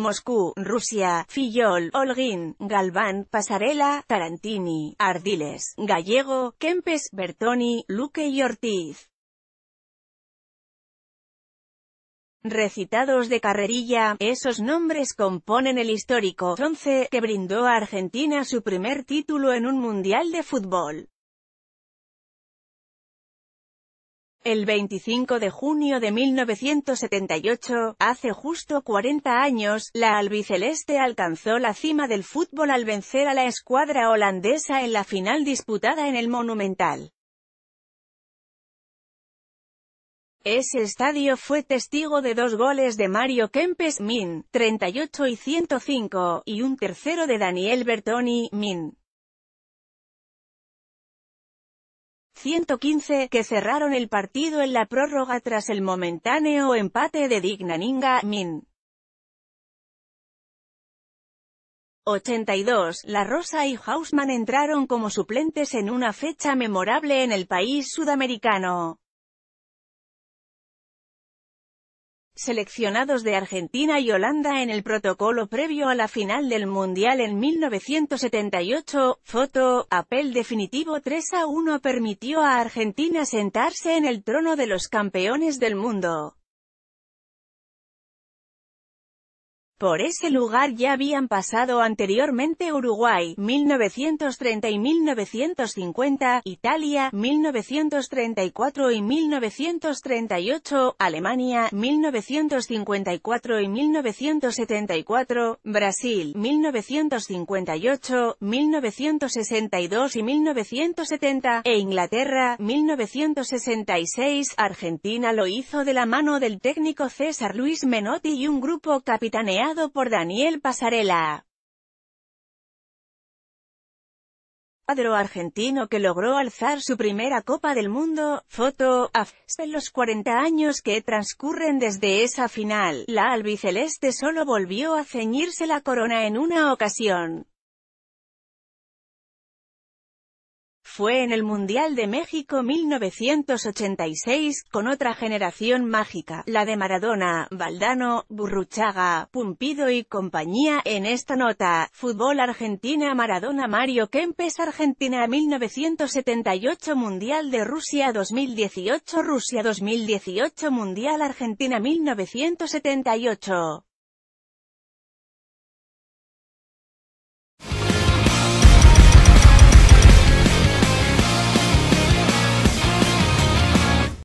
Moscú, Rusia, Fillol, Holguín, Galván, Pasarela, Tarantini, Ardiles, Gallego, Kempes, Bertoni, Luque y Ortiz. Recitados de carrerilla, esos nombres componen el histórico bronce que brindó a Argentina su primer título en un Mundial de Fútbol. El 25 de junio de 1978, hace justo 40 años, la albiceleste alcanzó la cima del fútbol al vencer a la escuadra holandesa en la final disputada en el Monumental. Ese estadio fue testigo de dos goles de Mario Kempes, min, 38 y 105, y un tercero de Daniel Bertoni, min, 115, que cerraron el partido en la prórroga tras el momentáneo empate de Dignaninga, Min. 82, La Rosa y Hausman entraron como suplentes en una fecha memorable en el país sudamericano. seleccionados de Argentina y Holanda en el protocolo previo a la final del Mundial en 1978, foto, apel definitivo 3 a 1 permitió a Argentina sentarse en el trono de los campeones del mundo. Por ese lugar ya habían pasado anteriormente Uruguay, 1930 y 1950, Italia, 1934 y 1938, Alemania, 1954 y 1974, Brasil, 1958, 1962 y 1970, e Inglaterra, 1966, Argentina lo hizo de la mano del técnico César Luis Menotti y un grupo capitaneado por Daniel Pasarela. Cuadro argentino que logró alzar su primera Copa del Mundo, foto, af, en los 40 años que transcurren desde esa final, la albiceleste solo volvió a ceñirse la corona en una ocasión. Fue en el Mundial de México 1986, con otra generación mágica, la de Maradona, Valdano, Burruchaga, Pumpido y compañía. En esta nota, Fútbol Argentina Maradona Mario Kempes Argentina 1978 Mundial de Rusia 2018 Rusia 2018 Mundial Argentina 1978